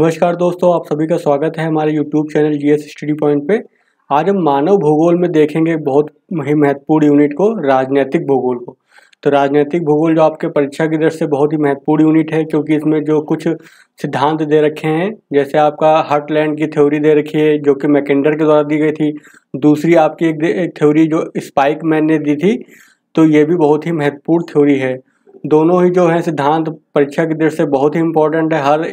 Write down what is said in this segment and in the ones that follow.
नमस्कार दोस्तों आप सभी का स्वागत है हमारे YouTube channel G S study point पे आज हम मानव भूगोल में देखेंगे बहुत ही महत्वपूर्ण यूनिट को राजनीतिक भूगोल को तो राजनीतिक भूगोल जो आपके परीक्षा की दृष्टि से बहुत ही महत्वपूर्ण यूनिट है क्योंकि इसमें जो कुछ सिद्धांत दे रखे हैं जैसे आपका लैंड की थ्योरी दे रखी है जो कि मैकेंडर के द्वारा दी गई थी दूसरी आपकी एक, एक थ्योरी जो स्पाइक मैन ने दी थी तो ये भी बहुत ही महत्वपूर्ण थ्योरी है दोनों ही जो है सिद्धांत परीक्षा की दृष्टि से बहुत ही इम्पोर्टेंट है हर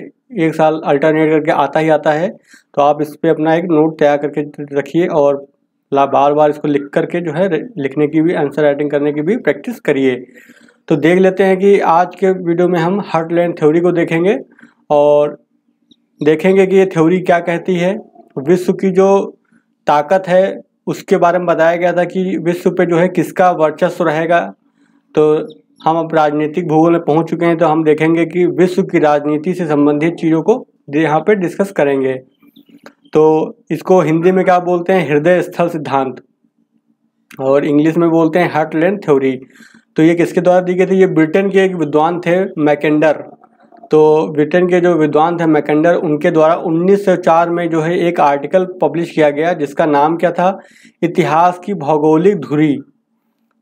एक साल अल्टरनेट करके आता ही आता है तो आप इस पर अपना एक नोट तैयार करके रखिए और बार बार इसको लिख करके जो है लिखने की भी आंसर राइटिंग करने की भी प्रैक्टिस करिए तो देख लेते हैं कि आज के वीडियो में हम हर्ट लैंड थ्योरी को देखेंगे और देखेंगे कि ये थ्योरी क्या कहती है विश्व की जो ताकत है उसके बारे में बताया गया था कि विश्व पे जो है किसका वर्चस्व रहेगा तो हम अब राजनीतिक भूगोल में पहुंच चुके हैं तो हम देखेंगे कि विश्व की राजनीति से संबंधित चीज़ों को यहाँ पर डिस्कस करेंगे तो इसको हिंदी में क्या बोलते हैं हृदय स्थल सिद्धांत और इंग्लिश में बोलते हैं हार्ट लैंड थ्योरी तो ये किसके द्वारा दी गई थी ये ब्रिटेन के एक विद्वान थे मैकेंडर तो ब्रिटेन के जो विद्वान थे मैकेंडर उनके द्वारा 1904 में जो है एक आर्टिकल पब्लिश किया गया जिसका नाम क्या था इतिहास की भौगोलिक धुरी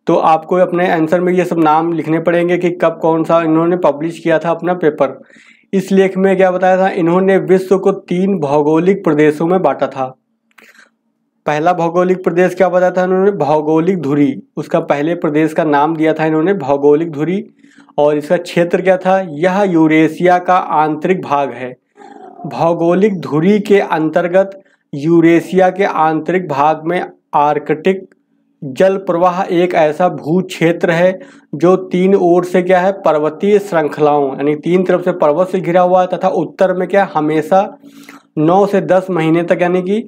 तो आपको अपने आंसर में ये सब नाम लिखने पड़ेंगे कि कब कौन सा इन्होंने पब्लिश किया था अपना पेपर इस लेख में क्या बताया था इन्होंने विश्व को तीन भौगोलिक प्रदेशों में बांटा था पहला भौगोलिक प्रदेश क्या बताया था इन्होंने भौगोलिक धुरी उसका पहले प्रदेश का नाम दिया था इन्होंने भौगोलिक धुरी और इसका क्षेत्र क्या था यह यूरेशिया का आंतरिक भाग है भौगोलिक धुरी के अंतर्गत यूरेशिया के आंतरिक भाग में आर्कटिक जल प्रवाह एक ऐसा भू क्षेत्र है जो तीन ओर से क्या है पर्वतीय श्रृंखलाओं यानी तीन तरफ से पर्वत से घिरा हुआ है तथा उत्तर में क्या हमेशा नौ से दस महीने तक यानी कि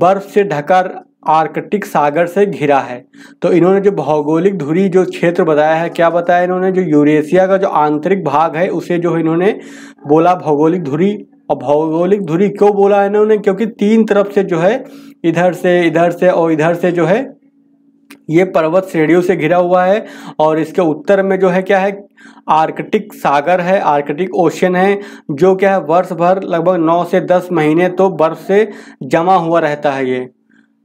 बर्फ से ढकर आर्कटिक सागर से घिरा है तो इन्होंने जो भौगोलिक धुरी जो क्षेत्र बताया है क्या बताया इन्होंने जो यूरेशिया का जो आंतरिक भाग है उसे जो इन्होंने बोला भौगोलिक धुरी और भौगोलिक धुरी क्यों बोला है इन्होंने क्योंकि तीन तरफ से जो है इधर से इधर से और इधर से जो है ये पर्वत श्रेणियों से घिरा हुआ है और इसके उत्तर में जो है क्या है आर्कटिक सागर है आर्कटिक ओशन है जो क्या है वर्ष भर लगभग नौ से दस महीने तो बर्फ से जमा हुआ रहता है ये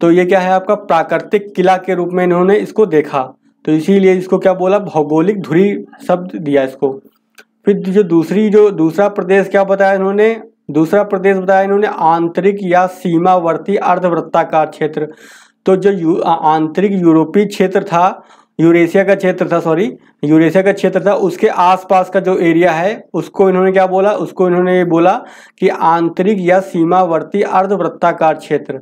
तो ये क्या है आपका प्राकृतिक किला के रूप में इन्होंने इसको देखा तो इसीलिए इसको क्या बोला भौगोलिक धुरी शब्द दिया इसको फिर जो दूसरी जो दूसरा प्रदेश क्या बताया इन्होंने दूसरा प्रदेश बताया इन्होंने आंतरिक या सीमावर्ती अर्धवृत्ताकार क्षेत्र तो जो यू, आंतरिक यूरोपीय क्षेत्र था यूरेशिया का क्षेत्र था सॉरी यूरेशिया का क्षेत्र था उसके आसपास का जो एरिया है उसको इन्होंने क्या बोला उसको इन्होंने ये बोला कि आंतरिक या सीमावर्ती अर्धवृत्ताकार क्षेत्र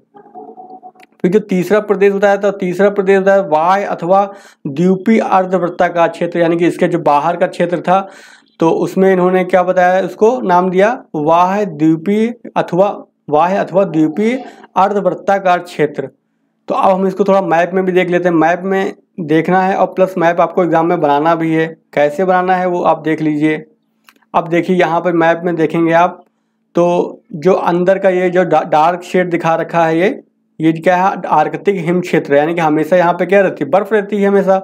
फिर जो तीसरा प्रदेश बताया था तीसरा प्रदेश बताया वाय अथवा द्वीपी अर्धवृत्ताकार क्षेत्र यानी कि इसके जो बाहर का क्षेत्र था तो उसमें इन्होंने क्या बताया उसको नाम दिया वाह द्वीपी अथवा वाह अथवा द्वीपीय अर्धवृत्ताकार क्षेत्र तो अब हम इसको थोड़ा मैप में भी देख लेते हैं मैप में देखना है और प्लस मैप आपको एग्ज़ाम में बनाना भी है कैसे बनाना है वो आप देख लीजिए अब देखिए यहाँ पर मैप में देखेंगे आप तो जो अंदर का ये जो डार्क शेड दिखा रखा है ये ये क्या है आर्कटिक हिम क्षेत्र यानी कि हमेशा यहाँ पे क्या रहती है बर्फ़ रहती है हमेशा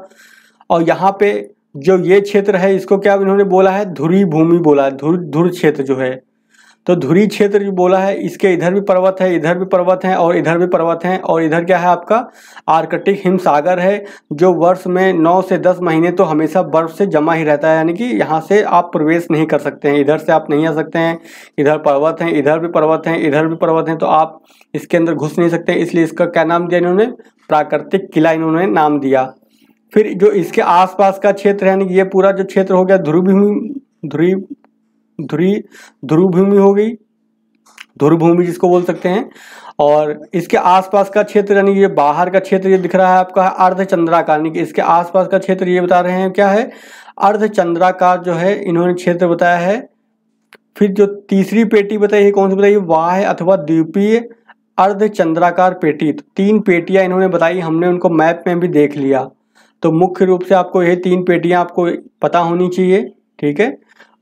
और यहाँ पे जो ये क्षेत्र है इसको क्या इन्होंने बोला है धुरी भूमि बोला है धुर धुर क्षेत्र जो है तो धुरी क्षेत्र जो बोला है इसके इधर भी पर्वत है इधर भी पर्वत हैं और इधर भी पर्वत हैं और इधर क्या है आपका आर्कटिक हिमसागर है जो वर्ष में नौ से दस महीने तो हमेशा बर्फ से जमा ही रहता है यानी कि यहाँ से आप प्रवेश नहीं कर सकते हैं इधर से आप नहीं आ सकते हैं इधर पर्वत हैं इधर भी पर्वत हैं इधर भी पर्वत हैं तो आप इसके अंदर घुस नहीं सकते इसलिए इसका क्या नाम दिया इन्होंने प्राकृतिक किला इन्होंने नाम दिया फिर जो इसके आसपास का क्षेत्र है यानी कि ये पूरा जो क्षेत्र हो गया ध्रुव ध्रुव ध्रुवी ध्रुव भूमि हो गई ध्रुव भूमि जिसको बोल सकते हैं और इसके आसपास का क्षेत्र यानी ये बाहर का क्षेत्र ये दिख रहा है आपका अर्धचंद्राकार यानी कि इसके आसपास का क्षेत्र ये बता रहे हैं क्या है अर्धचंद्राकार जो है इन्होंने क्षेत्र बताया है फिर जो तीसरी पेटी बताई है कौन सी बताई वाह अथवा द्वीपीय अर्धचंद्राकार पेटी तो तीन पेटियां इन्होंने बताई हमने उनको मैप में भी देख लिया तो मुख्य रूप से आपको ये तीन पेटियां आपको पता होनी चाहिए ठीक है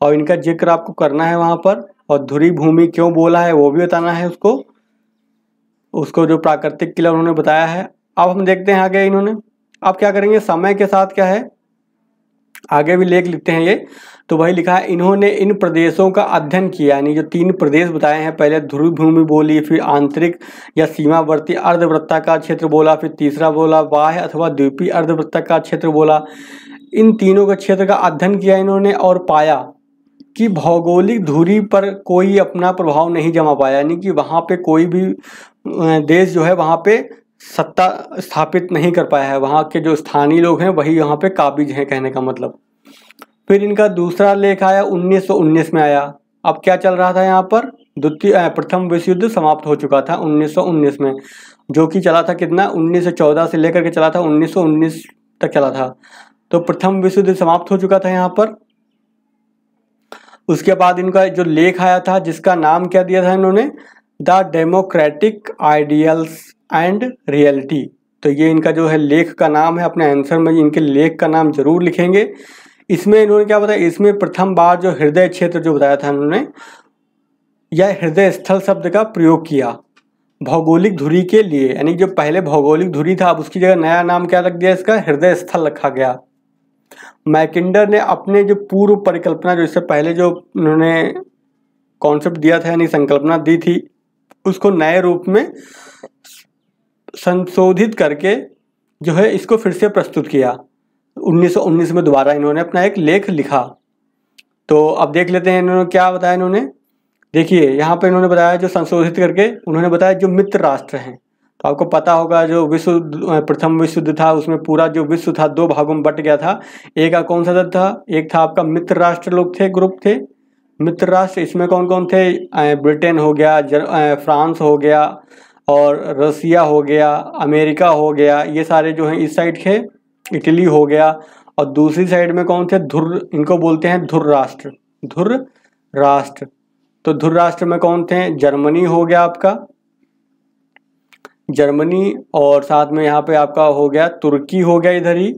और इनका जिक्र आपको करना है वहां पर और धुरी भूमि क्यों बोला है वो भी बताना है उसको उसको जो प्राकृतिक किला उन्होंने बताया है अब हम देखते हैं आगे इन्होंने अब क्या करेंगे समय के साथ क्या है आगे भी लेख लिखते हैं ये तो वही लिखा है इन्होंने इन प्रदेशों का अध्ययन किया यानी जो तीन प्रदेश बताए हैं पहले ध्रुव भूमि बोली फिर आंतरिक या सीमावर्ती अर्धवृत्ताकार क्षेत्र बोला फिर तीसरा बोला वाह अथवा द्वीपीय अर्धवृत्ताकार क्षेत्र बोला इन तीनों के क्षेत्र का अध्ययन किया इन्होंने और पाया कि भौगोलिक धुरी पर कोई अपना प्रभाव नहीं जमा पाया यानी कि वहाँ पे कोई भी देश जो है वहाँ पे सत्ता स्थापित नहीं कर पाया है वहाँ के जो स्थानीय लोग हैं वही यहाँ पे काबिज हैं कहने का मतलब फिर इनका दूसरा लेख आया 1919 में आया अब क्या चल रहा था यहाँ पर द्वितीय प्रथम विश्व युद्ध समाप्त हो चुका था 1919 में जो कि चला था कितना 1914 से लेकर के चला था 1919 तक चला था तो प्रथम विश्व युद्ध समाप्त हो चुका था यहाँ पर उसके बाद इनका जो लेख आया था जिसका नाम क्या दिया था इन्होंने the democratic ideals and reality तो ये इनका जो है लेख का नाम है अपने आंसर में इनके लेख का नाम जरूर लिखेंगे इसमें इन्होंने क्या बताया इसमें प्रथम बार जो हृदय क्षेत्र जो बताया था इन्होंने यह हृदय स्थल शब्द का प्रयोग किया भौगोलिक धुरी के लिए यानी जो पहले भौगोलिक धुरी था अब उसकी जगह नया नाम क्या रख दिया इसका हृदय स्थल रखा गया मैकिंडर ने अपने जो पूर्व परिकल्पना जो इससे पहले जो उन्होंने कॉन्सेप्ट दिया था यानी संकल्पना दी थी उसको नए रूप में संशोधित करके जो है इसको फिर से प्रस्तुत किया 1919 में दोबारा इन्होंने अपना एक लेख लिखा तो अब देख लेते हैं इन्होंने क्या बताया इन्होंने देखिए यहाँ पर इन्होंने बताया जो संशोधित करके उन्होंने बताया जो मित्र राष्ट्र हैं तो आपको पता होगा जो विश्व प्रथम विश्व युद्ध था उसमें पूरा जो विश्व था दो भागों में बट गया था एक का कौन सा था एक था आपका मित्र राष्ट्र लोग थे ग्रुप थे मित्र राष्ट्र इसमें कौन कौन थे ब्रिटेन हो गया फ्रांस हो गया और रसिया हो गया अमेरिका हो गया ये सारे जो हैं इस साइड के इटली हो गया और दूसरी साइड में कौन थे धुर इनको बोलते हैं धुर राष्ट्र धुर राष्ट्र तो धुर राष्ट्र में कौन थे जर्मनी हो गया आपका जर्मनी और साथ में यहाँ पे आपका हो गया तुर्की हो गया इधर ही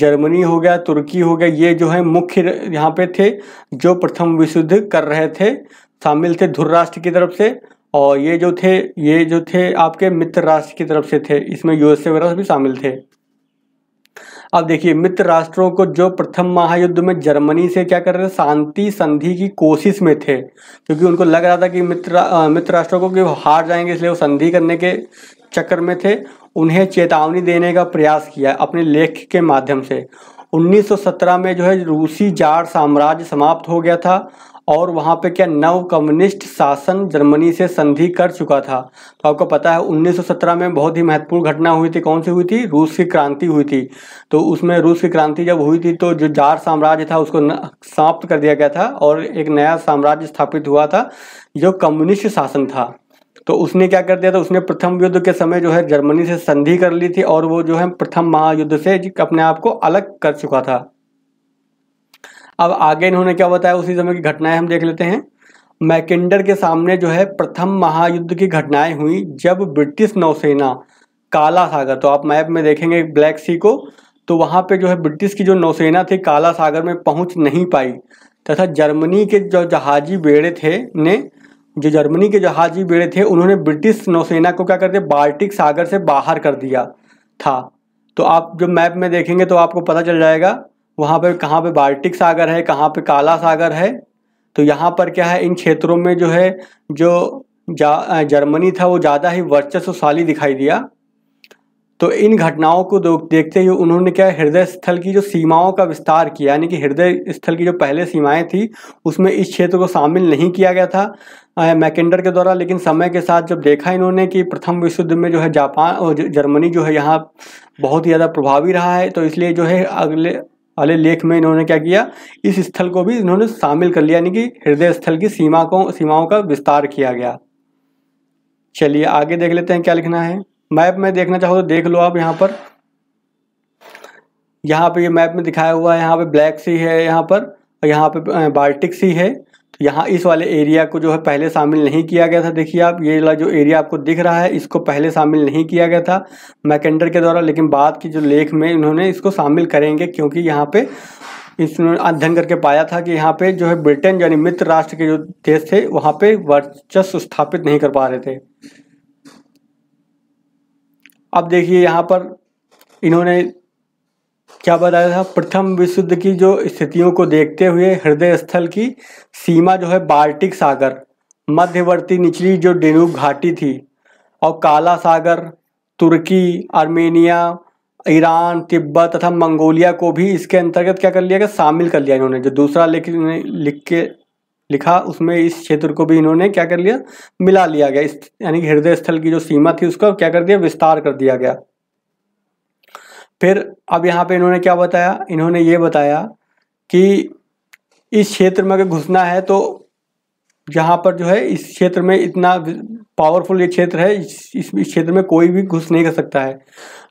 जर्मनी हो गया तुर्की हो गया ये जो है मुख्य यहाँ पे थे जो प्रथम विश्व युद्ध कर रहे थे शामिल थे धुर राष्ट्र की तरफ से और ये जो थे ये जो थे आपके मित्र राष्ट्र की तरफ से थे इसमें यूएसए वगैरह भी शामिल थे अब देखिए मित्र राष्ट्रों को जो प्रथम महायुद्ध में जर्मनी से क्या कर रहे शांति संधि की कोशिश में थे क्योंकि उनको लग रहा था कि मित्र मित्र राष्ट्रों को कि वो हार जाएंगे इसलिए वो संधि करने के चक्कर में थे उन्हें चेतावनी देने का प्रयास किया अपने लेख के माध्यम से 1917 में जो है रूसी जाड़ साम्राज्य समाप्त हो गया था और वहाँ पे क्या नव कम्युनिस्ट शासन जर्मनी से संधि कर चुका था तो आपको पता है 1917 में बहुत ही महत्वपूर्ण घटना हुई थी कौन सी हुई थी रूस की क्रांति हुई थी तो उसमें रूस की क्रांति जब हुई थी तो जो जार साम्राज्य था उसको समाप्त कर दिया गया था और एक नया साम्राज्य स्थापित हुआ था जो कम्युनिस्ट शासन था तो उसने क्या कर दिया था उसने प्रथम युद्ध के समय जो है जर्मनी से संधि कर ली थी और वो जो है प्रथम महायुद्ध से अपने आप को अलग कर चुका था अब आगे इन्होंने क्या बताया उसी समय की घटनाएं हम देख लेते हैं मैकेंडर के सामने जो है प्रथम महायुद्ध की घटनाएं हुई जब ब्रिटिश नौसेना काला सागर तो आप मैप में देखेंगे ब्लैक सी को तो वहाँ पे जो है ब्रिटिश की जो नौसेना थी काला सागर में पहुँच नहीं पाई तथा जर्मनी के जो जहाजी बेड़े थे ने जो जर्मनी के जहाजी बेड़े थे उन्होंने ब्रिटिश नौसेना को क्या कर दिया बाल्टिक सागर से बाहर कर दिया था तो आप जो मैप में देखेंगे तो आपको पता चल जाएगा वहाँ पर कहाँ पे बाल्टिक सागर है कहाँ पे काला सागर है तो यहाँ पर क्या है इन क्षेत्रों में जो है जो जर्मनी था वो ज़्यादा ही वर्चस्वशाली दिखाई दिया तो इन घटनाओं को देखते हुए उन्होंने क्या हृदय स्थल की जो सीमाओं का विस्तार किया यानी कि हृदय स्थल की जो पहले सीमाएं थी उसमें इस क्षेत्र को शामिल नहीं किया गया था मैकेंडर के द्वारा लेकिन समय के साथ जब देखा इन्होंने कि प्रथम विश्व युद्ध में जो है जापान और जर्मनी जो है यहाँ बहुत ही ज़्यादा प्रभावी रहा है तो इसलिए जो है अगले वाले लेख में इन्होंने क्या किया इस स्थल को भी इन्होंने शामिल कर लिया यानी कि हृदय स्थल की सीमा को सीमाओं का विस्तार किया गया चलिए आगे देख लेते हैं क्या लिखना है मैप में देखना चाहो तो देख लो आप यहाँ पर यहाँ पे ये मैप में दिखाया हुआ है यहाँ पे ब्लैक सी है यहाँ पर और यहाँ पे बाल्टिक सी है यहाँ इस वाले एरिया को जो है पहले शामिल नहीं किया गया था देखिए आप ये वाला जो एरिया आपको दिख रहा है इसको पहले शामिल नहीं किया गया था मैकेंडर के द्वारा लेकिन बाद की जो लेख में इन्होंने इसको शामिल करेंगे क्योंकि यहाँ पे इसने अध्ययन करके पाया था कि यहाँ पे जो है ब्रिटेन यानी मित्र राष्ट्र के जो देश थे वहाँ पे वर्चस्व स्थापित नहीं कर पा रहे थे अब देखिए यहाँ पर इन्होंने क्या बताया था प्रथम विश्व युद्ध की जो स्थितियों को देखते हुए हृदय स्थल की सीमा जो है बाल्टिक सागर मध्यवर्ती निचली जो डेनूब घाटी थी और काला सागर तुर्की आर्मेनिया ईरान तिब्बत तथा मंगोलिया को भी इसके अंतर्गत क्या कर लिया गया शामिल कर लिया इन्होंने जो दूसरा लेख लिख के लिखा उसमें इस क्षेत्र को भी इन्होंने क्या कर लिया मिला लिया गया इस यानी हृदय स्थल की जो सीमा थी उसका क्या कर दिया विस्तार कर दिया गया फिर अब यहाँ पे इन्होंने क्या बताया इन्होंने ये बताया कि इस क्षेत्र में अगर घुसना है तो यहाँ पर जो है इस क्षेत्र में इतना पावरफुल ये क्षेत्र है इस क्षेत्र में कोई भी घुस नहीं कर सकता है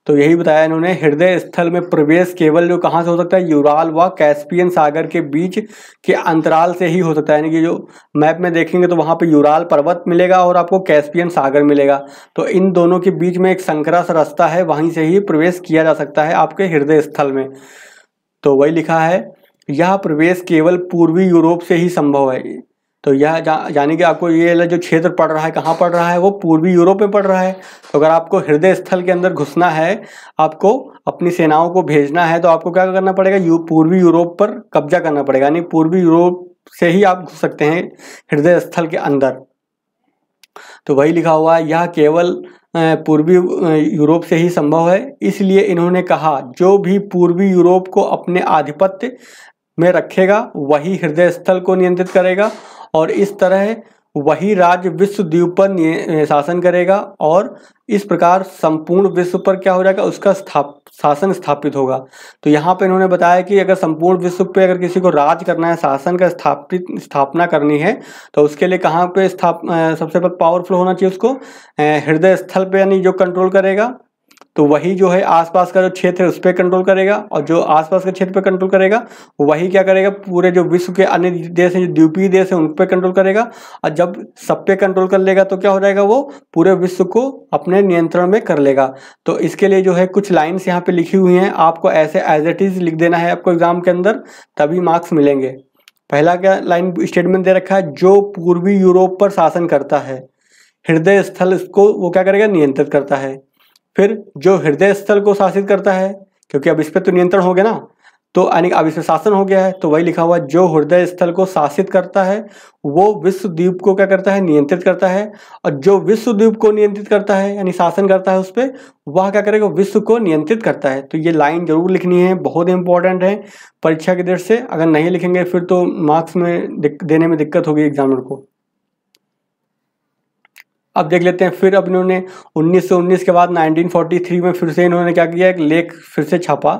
तो यही बताया इन्होंने हृदय स्थल में प्रवेश केवल जो कहाँ से हो सकता है यूराल व कैस्पियन सागर के बीच के अंतराल से ही हो सकता है यानी कि जो मैप में देखेंगे तो वहाँ पे यूराल पर्वत मिलेगा और आपको कैस्पियन सागर मिलेगा तो इन दोनों के बीच में एक संकरा सा रास्ता है वहीं से ही प्रवेश किया जा सकता है आपके हृदय स्थल में तो वही लिखा है यह प्रवेश केवल पूर्वी यूरोप से ही संभव है तो यह जा, यानी कि आपको ये जो क्षेत्र पड़ रहा है कहाँ पड़ रहा है वो पूर्वी यूरोप में पड़ रहा है तो अगर आपको हृदय स्थल के अंदर घुसना है आपको अपनी सेनाओं को भेजना है तो आपको क्या करना पड़ेगा यू पूर्वी यूरोप पर कब्जा करना पड़ेगा यानी पूर्वी यूरोप से ही आप घुस सकते हैं हृदय स्थल के अंदर तो वही लिखा हुआ है यह केवल पूर्वी यूरोप से ही संभव है इसलिए इन्होंने कहा जो भी पूर्वी यूरोप को अपने आधिपत्य में रखेगा वही हृदय स्थल को नियंत्रित करेगा और इस तरह वही राज्य विश्व द्वीप पर शासन करेगा और इस प्रकार संपूर्ण विश्व पर क्या हो जाएगा उसका स्थाप शासन स्थापित होगा तो यहाँ पे इन्होंने बताया कि अगर संपूर्ण विश्व पे अगर किसी को राज करना है शासन का स्थापित स्थापना करनी है तो उसके लिए कहाँ पे स्थाप सबसे पहले पावरफुल होना चाहिए उसको हृदय स्थल पे यानी जो कंट्रोल करेगा तो वही जो है आसपास का जो क्षेत्र है उस पर कंट्रोल करेगा और जो आसपास के क्षेत्र पर कंट्रोल करेगा वही क्या करेगा पूरे जो विश्व के अन्य देश हैं जो द्वीपीय देश हैं उन पर कंट्रोल करेगा और जब सब पे कंट्रोल कर लेगा तो क्या हो जाएगा वो पूरे विश्व को अपने नियंत्रण में कर लेगा तो इसके लिए जो है कुछ लाइन्स यहाँ पर लिखी हुई हैं आपको ऐसे एज एट इज़ लिख देना है आपको एग्ज़ाम के अंदर तभी मार्क्स मिलेंगे पहला क्या लाइन स्टेटमेंट दे रखा है जो पूर्वी यूरोप पर शासन करता है हृदय स्थल इसको वो क्या करेगा नियंत्रित करता है फिर जो हृदय स्थल को शासित करता है क्योंकि अब इस पर तो नियंत्रण हो गया ना तो यानी अब इसमें शासन हो गया है तो वही लिखा हुआ जो हृदय स्थल को शासित करता है वो विश्व द्वीप को क्या करता है नियंत्रित करता है और जो विश्व द्वीप को नियंत्रित करता है यानी शासन करता है उस पर वह क्या करेगा विश्व को नियंत्रित करता है तो ये लाइन जरूर लिखनी है बहुत इंपॉर्टेंट है परीक्षा की दृष्टि से अगर नहीं लिखेंगे फिर तो मार्क्स में देने में दिक्कत होगी एग्जामिनर को अब देख लेते हैं फिर अब इन्होंने 1919 के बाद 1943 में फिर से इन्होंने क्या किया एक लेख फिर से छापा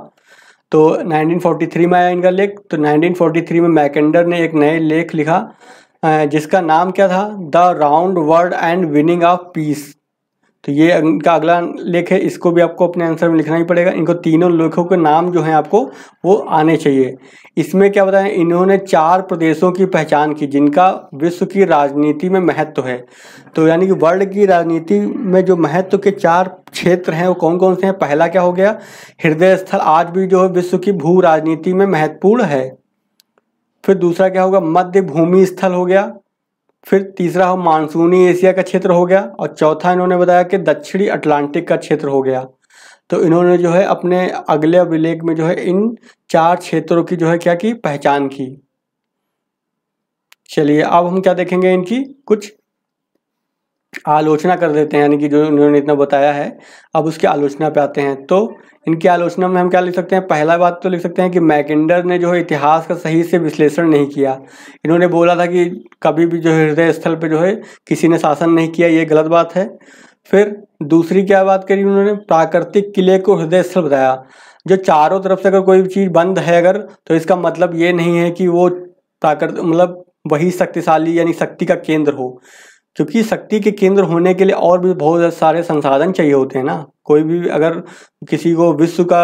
तो 1943 में आया इनका लेख तो 1943 में मैकेंडर ने एक नए लेख लिखा जिसका नाम क्या था the round world and winning of peace तो ये इनका अगला लेख है इसको भी आपको अपने आंसर में लिखना ही पड़ेगा इनको तीनों लेखों के नाम जो हैं आपको वो आने चाहिए इसमें क्या बताएं इन्होंने चार प्रदेशों की पहचान की जिनका विश्व की राजनीति में महत्व है तो यानी कि वर्ल्ड की राजनीति में जो महत्व के चार क्षेत्र हैं वो कौन कौन से हैं पहला क्या हो गया हृदय स्थल आज भी जो है विश्व की भू राजनीति में महत्वपूर्ण है फिर दूसरा क्या होगा मध्य भूमि स्थल हो गया फिर तीसरा हो मानसूनी एशिया का क्षेत्र हो गया और चौथा इन्होंने बताया कि दक्षिणी अटलांटिक का क्षेत्र हो गया तो इन्होंने जो है अपने अगले अभिलेख में जो है इन चार क्षेत्रों की जो है क्या की पहचान की चलिए अब हम क्या देखेंगे इनकी कुछ आलोचना कर देते हैं यानी कि जो इन्होंने इतना बताया है अब उसकी आलोचना पे आते हैं तो इनकी आलोचना में हम क्या लिख सकते हैं पहला बात तो लिख सकते हैं कि मैकेंडर ने जो है इतिहास का सही से विश्लेषण नहीं किया इन्होंने बोला था कि कभी भी जो हृदय स्थल पर जो है किसी ने शासन नहीं किया ये गलत बात है फिर दूसरी क्या बात करी उन्होंने प्राकृतिक किले को हृदय स्थल बताया जो चारों तरफ से अगर कोई चीज़ बंद है अगर तो इसका मतलब ये नहीं है कि वो प्राकृतिक मतलब वही शक्तिशाली यानी शक्ति का केंद्र हो क्योंकि शक्ति के केंद्र होने के लिए और भी बहुत सारे संसाधन चाहिए होते हैं ना कोई भी अगर किसी को विश्व का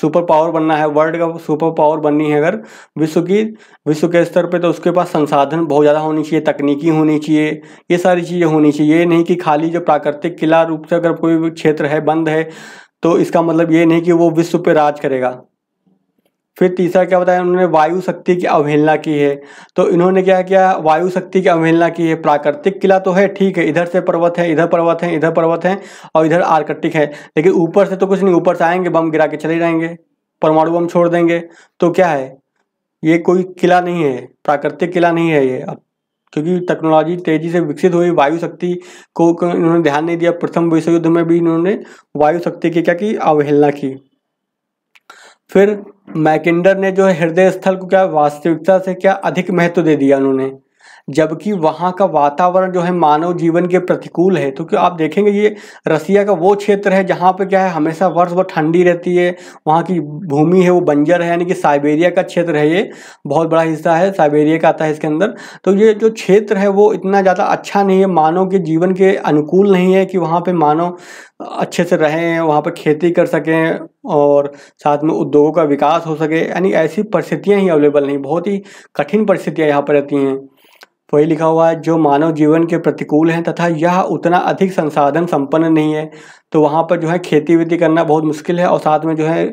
सुपर पावर बनना है वर्ल्ड का सुपर पावर बननी है अगर विश्व की विश्व के स्तर पे तो उसके पास संसाधन बहुत ज़्यादा होनी चाहिए तकनीकी होनी चाहिए ये सारी चीज़ें होनी चाहिए ये नहीं कि खाली जो प्राकृतिक किला रूप से अगर कोई भी क्षेत्र है बंद है तो इसका मतलब ये नहीं कि वो विश्व पर राज करेगा फिर तीसरा क्या बताया उन्होंने वायु शक्ति की अवहेलना की है तो इन्होंने क्या किया वायु शक्ति की अवहेलना की है प्राकृतिक किला तो है ठीक है इधर से पर्वत है इधर पर्वत है इधर पर्वत है और इधर आर्कटिक है लेकिन ऊपर से तो कुछ नहीं ऊपर से आएंगे बम गिरा के चले जाएंगे परमाणु बम छोड़ देंगे तो क्या है ये कोई किला नहीं है प्राकृतिक किला नहीं है ये अब क्योंकि टेक्नोलॉजी तेजी से विकसित हुई वायु शक्ति को इन्होंने ध्यान नहीं दिया प्रथम विश्व युद्ध में भी इन्होंने वायु शक्ति की क्या की अवहेलना की फिर मैकिंडर ने जो हृदय स्थल को क्या वास्तविकता से क्या अधिक महत्व दे दिया उन्होंने जबकि वहाँ का वातावरण जो है मानव जीवन के प्रतिकूल है तो क्यों आप देखेंगे ये रसिया का वो क्षेत्र है जहाँ पर क्या है हमेशा वर्ष भर ठंडी रहती है वहाँ की भूमि है वो बंजर है यानी कि साइबेरिया का क्षेत्र है ये बहुत बड़ा हिस्सा है साइबेरिया का आता है इसके अंदर तो ये जो क्षेत्र है वो इतना ज़्यादा अच्छा नहीं है मानव के जीवन के अनुकूल नहीं है कि वहाँ पर मानव अच्छे से रहें वहाँ पर खेती कर सकें और साथ में उद्योगों का विकास हो सके यानी ऐसी परिस्थितियाँ ही अवेलेबल नहीं बहुत ही कठिन परिस्थितियाँ यहाँ पर रहती हैं वही लिखा हुआ है जो मानव जीवन के प्रतिकूल हैं तथा यह उतना अधिक संसाधन संपन्न नहीं है तो वहाँ पर जो है खेती वेती करना बहुत मुश्किल है और साथ में जो है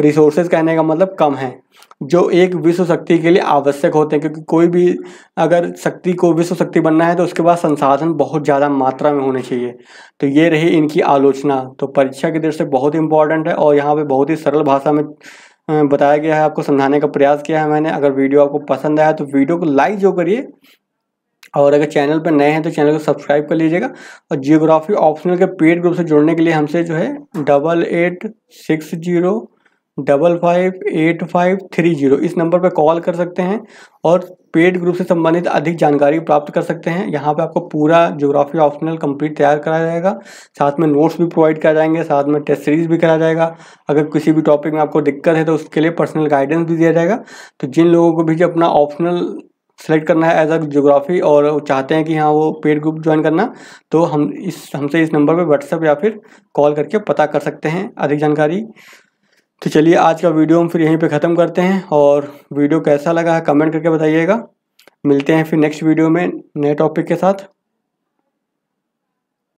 रिसोर्सेज कहने का मतलब कम है जो एक विश्व शक्ति के लिए आवश्यक होते हैं क्योंकि कोई भी अगर शक्ति को विश्व शक्ति बनना है तो उसके बाद संसाधन बहुत ज़्यादा मात्रा में होने चाहिए तो ये रही इनकी आलोचना तो परीक्षा की दृष्टि बहुत इंपॉर्टेंट है और यहाँ पर बहुत ही सरल भाषा में बताया गया है आपको समझाने का प्रयास किया है मैंने अगर वीडियो आपको पसंद आया तो वीडियो को लाइक जो करिए और अगर चैनल पर नए हैं तो चैनल को सब्सक्राइब कर लीजिएगा और जियोग्राफी ऑप्शनल के पेड ग्रुप से जुड़ने के लिए हमसे जो है double eight six zero double five eight five three zero इस नंबर पर कॉल कर सकते हैं और पेड ग्रुप से संबंधित अधिक जानकारी प्राप्त कर सकते हैं यहाँ पे आपको पूरा जियोग्राफी ऑप्शनल कंप्लीट तैयार कराया जाएगा साथ में नोट्स भी प्रोवाइड कराए जाएंगे साथ में टेस्ट सीरीज भी कराया जाएगा अगर किसी भी टॉपिक में आपको दिक्कत है तो उसके लिए पर्सनल गाइडेंस भी दिया जाएगा तो जिन लोगों को भी जो अपना ऑप्शनल सेलेक्ट करना है एज अ जोग्राफी और चाहते हैं कि हाँ वो पेड ग्रुप ज्वाइन करना तो हम इस हमसे इस नंबर पे व्हाट्सएप या फिर कॉल करके पता कर सकते हैं अधिक जानकारी तो चलिए आज का वीडियो हम फिर यहीं पे ख़त्म करते हैं और वीडियो कैसा लगा है कमेंट करके बताइएगा मिलते हैं फिर नेक्स्ट वीडियो में नए टॉपिक के साथ